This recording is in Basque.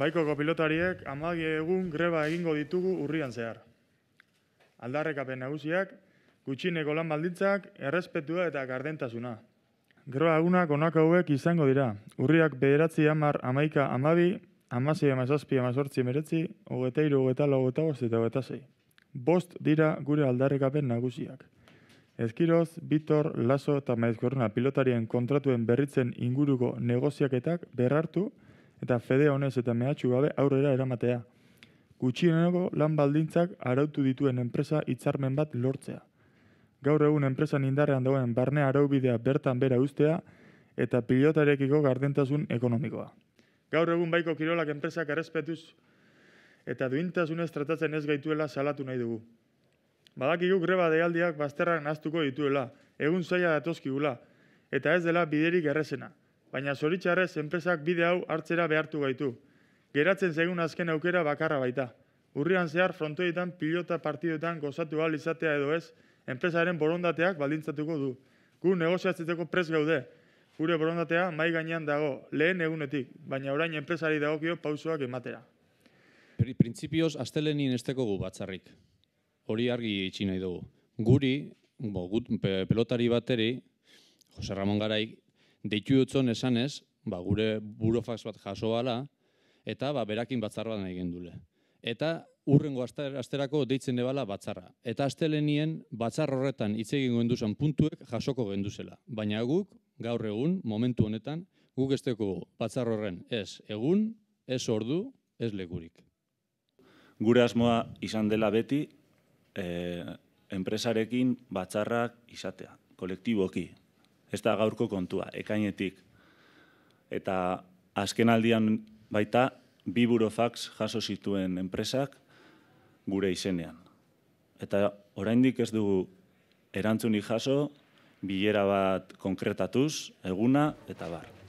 Baikoko pilotariek amagie egun greba egingo ditugu urrian zehar. Aldarrekapen nagusiak, gutxineko lan balditzak, errespetua eta gardentasuna. Greba egunak onaka hauek izango dira. Urriak bederatzi amar amaika amabi, amazi amazazpi amazortzi meretzi, hogeta iru, hogeta lau, hogeta bost eta hogeta zei. Bost dira gure aldarrekapen nagusiak. Ezkiroz, Bitor, Lazo eta Maizkorna pilotarien kontratuen berritzen inguruko negoziaketak berrartu, eta fede honez eta mehatxu gabe aurrera eramatea. Gutxieneko lan baldintzak arautu dituen enpresa hitzarmen bat lortzea. Gaur egun enpresan indarrean dagoen barne araubidea bertan bera ustea eta pilotarekiko gardentasun ekonomikoa. Gaur egun baiko kirolak enpresak errespetuz eta duintasunez tratatzen ez gaituela salatu nahi dugu. Badakigu greba dealdiak bazterrak nahaztuko dituela, egun zaila datozkigula, eta ez dela biderik errezena baina zoritxarrez enpresak bide hau hartzera behartu gaitu. Geratzen zegun azken aukera bakarra baita. Urrian zehar frontoitan pilota partidotan gozatu ahal izatea edo ez, enpresaren borondateak baldintzatuko du. Gu negoziatzeteko prez gaude, gure borondatea mai gainean dago, lehen egunetik, baina orain enpresari dagokio pausoak ematera. Pri, Printzipioz, astelenin esteko gu batzarrik. Hori argi itxi nahi dugu. Guri, pelotari bateri, Jose Ramon Garaik, deitu dutzen esanez, ba, gure burofax bat jaso bala, eta ba, berakin batzar bat nahi gendule. Eta urrengo asterako deitzen debala batzarra. Eta astelenien batzar horretan hitz egin duzan puntuek jasoko genduzela. Baina guk, gaur egun, momentu honetan, guk esteko batzar horren ez egun, ez ordu, ez legurik. Gure asmoa izan dela beti, eh, enpresarekin batzarrak izatea, kolektiboki, ez da gaurko kontua, ekainetik. Eta azkenaldian baita, bi burofax jaso zituen enpresak gure izenean. Eta oraindik ez dugu erantzuni jaso, bilera bat konkretatuz, eguna eta barra.